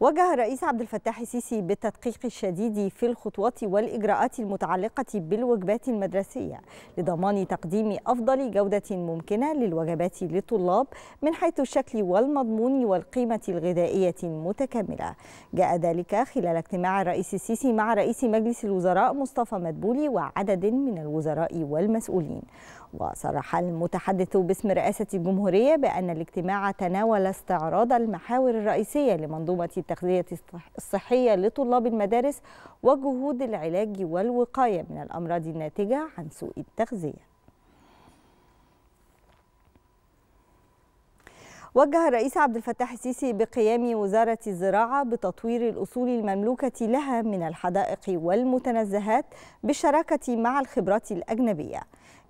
وجه الرئيس عبد الفتاح السيسي بالتدقيق الشديد في الخطوات والإجراءات المتعلقة بالوجبات المدرسية لضمان تقديم أفضل جودة ممكنة للوجبات للطلاب من حيث الشكل والمضمون والقيمة الغذائية المتكاملة جاء ذلك خلال اجتماع الرئيس السيسي مع رئيس مجلس الوزراء مصطفى مدبولي وعدد من الوزراء والمسؤولين وصرح المتحدث باسم رئاسة الجمهورية بأن الاجتماع تناول استعراض المحاور الرئيسية لمنظومة التغذية الصحية لطلاب المدارس وجهود العلاج والوقاية من الأمراض الناتجة عن سوء التغذية وجه الرئيس عبد الفتاح السيسي بقيام وزارة الزراعة بتطوير الأصول المملوكة لها من الحدائق والمتنزهات بالشراكة مع الخبرات الأجنبية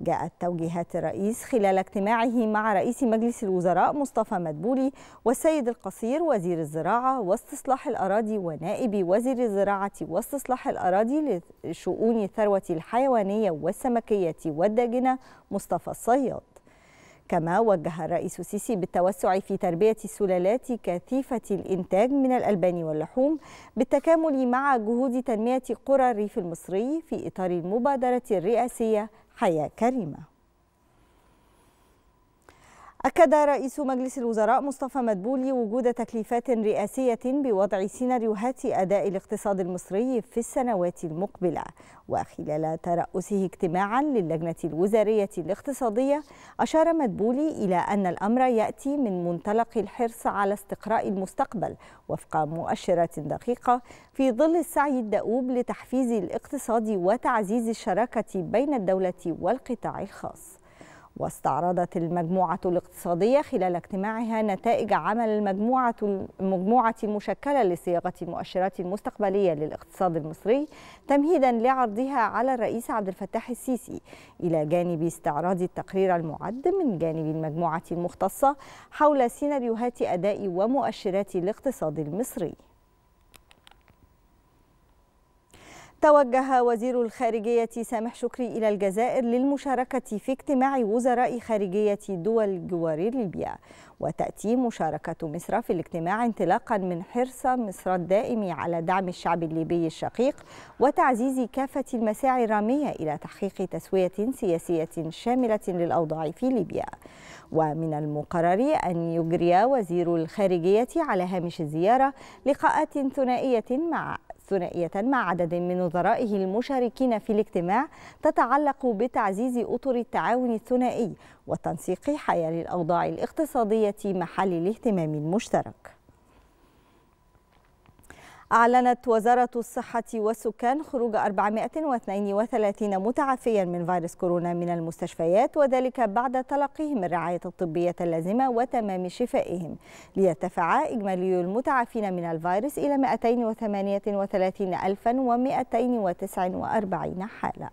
جاءت توجيهات الرئيس خلال اجتماعه مع رئيس مجلس الوزراء مصطفى مدبولي والسيد القصير وزير الزراعة واستصلاح الأراضي ونائب وزير الزراعة واستصلاح الأراضي لشؤون الثروة الحيوانية والسمكية والداجنة مصطفى الصياد كما وجه الرئيس السيسي بالتوسع في تربية السلالات كثيفة الإنتاج من الألبان واللحوم بالتكامل مع جهود تنمية قرى الريف المصري في إطار المبادرة الرئاسية حياة كريمة أكد رئيس مجلس الوزراء مصطفى مدبولي وجود تكليفات رئاسية بوضع سيناريوهات أداء الاقتصاد المصري في السنوات المقبلة وخلال ترأسه اجتماعا للجنة الوزارية الاقتصادية أشار مدبولي إلى أن الأمر يأتي من منطلق الحرص على استقراء المستقبل وفق مؤشرات دقيقة في ظل السعي الدؤوب لتحفيز الاقتصاد وتعزيز الشراكة بين الدولة والقطاع الخاص واستعرضت المجموعة الاقتصادية خلال اجتماعها نتائج عمل المجموعة المجموعة المشكلة لصياغة المؤشرات المستقبلية للاقتصاد المصري تمهيدا لعرضها على الرئيس عبد الفتاح السيسي إلى جانب استعراض التقرير المعد من جانب المجموعة المختصة حول سيناريوهات أداء ومؤشرات الاقتصاد المصري توجه وزير الخارجية سامح شكري إلى الجزائر للمشاركة في اجتماع وزراء خارجية دول جوار ليبيا وتأتي مشاركة مصر في الاجتماع انطلاقا من حرص مصر الدائم على دعم الشعب الليبي الشقيق وتعزيز كافة المساعي الرامية إلى تحقيق تسوية سياسية شاملة للأوضاع في ليبيا ومن المقرر أن يجري وزير الخارجية على هامش الزيارة لقاءات ثنائية مع ثنائية مع عدد من وزرائه المشاركين في الاجتماع تتعلق بتعزيز أطر التعاون الثنائي وتنسيق حيال الأوضاع الاقتصادية محل الاهتمام المشترك أعلنت وزارة الصحة والسكان خروج 432 متعافيا من فيروس كورونا من المستشفيات وذلك بعد تلقيهم الرعاية الطبية اللازمة وتمام شفائهم ليرتفع إجمالي المتعافين من الفيروس إلى 238249 حالة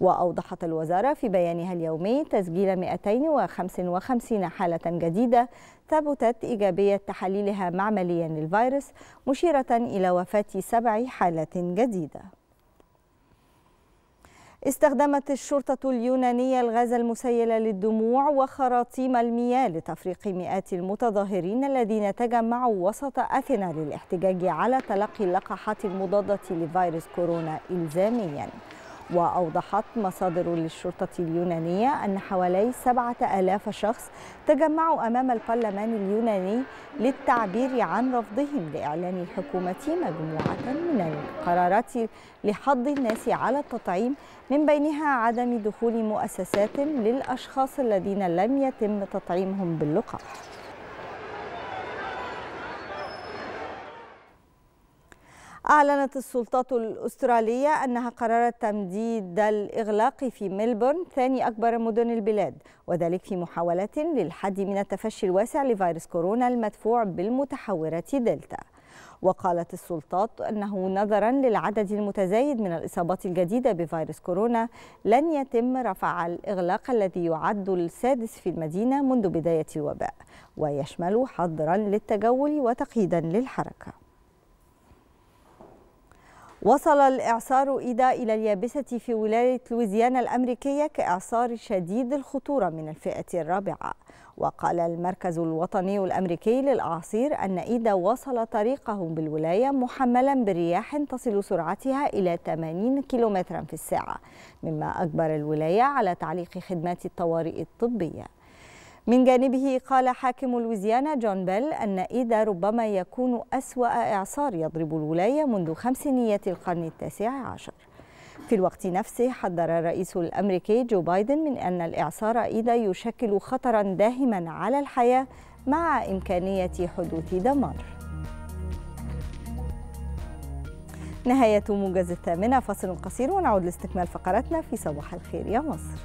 وأوضحت الوزارة في بيانها اليومي تسجيل 255 حالة جديدة ثبتت إيجابية تحليلها معمليا للفيروس مشيرة إلى وفاة سبع حالات جديدة استخدمت الشرطة اليونانية الغاز المسيل للدموع وخراطيم المياه لتفريق مئات المتظاهرين الذين تجمعوا وسط أثينا للاحتجاج على تلقي اللقاحات المضادة لفيروس كورونا إلزامياً وأوضحت مصادر للشرطة اليونانية أن حوالي 7000 شخص تجمعوا أمام البرلمان اليوناني للتعبير عن رفضهم لإعلان الحكومة مجموعة من القرارات لحض الناس على التطعيم من بينها عدم دخول مؤسسات للأشخاص الذين لم يتم تطعيمهم باللقاح أعلنت السلطات الأسترالية أنها قررت تمديد الإغلاق في ملبورن ثاني أكبر مدن البلاد وذلك في محاولة للحد من التفشي الواسع لفيروس كورونا المدفوع بالمتحورة دلتا وقالت السلطات أنه نظرا للعدد المتزايد من الإصابات الجديدة بفيروس كورونا لن يتم رفع الإغلاق الذي يعد السادس في المدينة منذ بداية الوباء ويشمل حظرا للتجول وتقييدا للحركة وصل الإعصار إيدا إلى اليابسة في ولاية لويزيانا الأمريكية كإعصار شديد الخطورة من الفئة الرابعة وقال المركز الوطني الأمريكي للأعاصير أن إيدا وصل طريقه بالولاية محملا برياح تصل سرعتها إلى 80 كيلومترا في الساعة مما أجبر الولاية على تعليق خدمات الطوارئ الطبية من جانبه قال حاكم لويزيانا جون بيل أن إيدا ربما يكون أسوأ إعصار يضرب الولاية منذ خمسينيات القرن التاسع عشر في الوقت نفسه حذر الرئيس الأمريكي جو بايدن من أن الإعصار إيدا يشكل خطرا داهما على الحياة مع إمكانية حدوث دمار نهاية موجز الثامنة فصل قصير ونعود لاستكمال فقرتنا في صباح الخير يا مصر